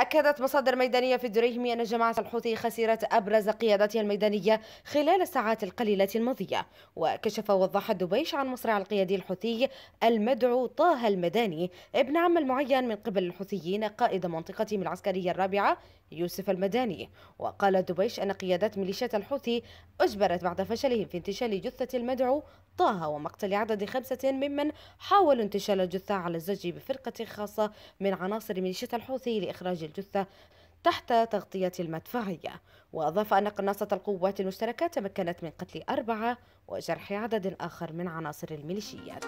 أكدت مصادر ميدانية في الدريهمي أن جماعة الحوثي خسرت أبرز قياداتها الميدانية خلال الساعات القليلة الماضية وكشف وضح دبيش عن مصرع القيادي الحوثي المدعو طه المداني ابن عم المعين من قبل الحوثيين قائد منطقتهم العسكرية الرابعة يوسف المداني وقال دبيش أن قيادات ميليشيات الحوثي أجبرت بعد فشلهم في انتشال جثة المدعو طه ومقتل عدد خمسة ممن حاولوا انتشال الجثة على الزج بفرقة خاصة من عناصر ميليشيات الحوثي لإخراج الجثة تحت تغطية المدفعية وأضاف أن قناصة القوات المشتركة تمكنت من قتل أربعة وجرح عدد آخر من عناصر الميليشيات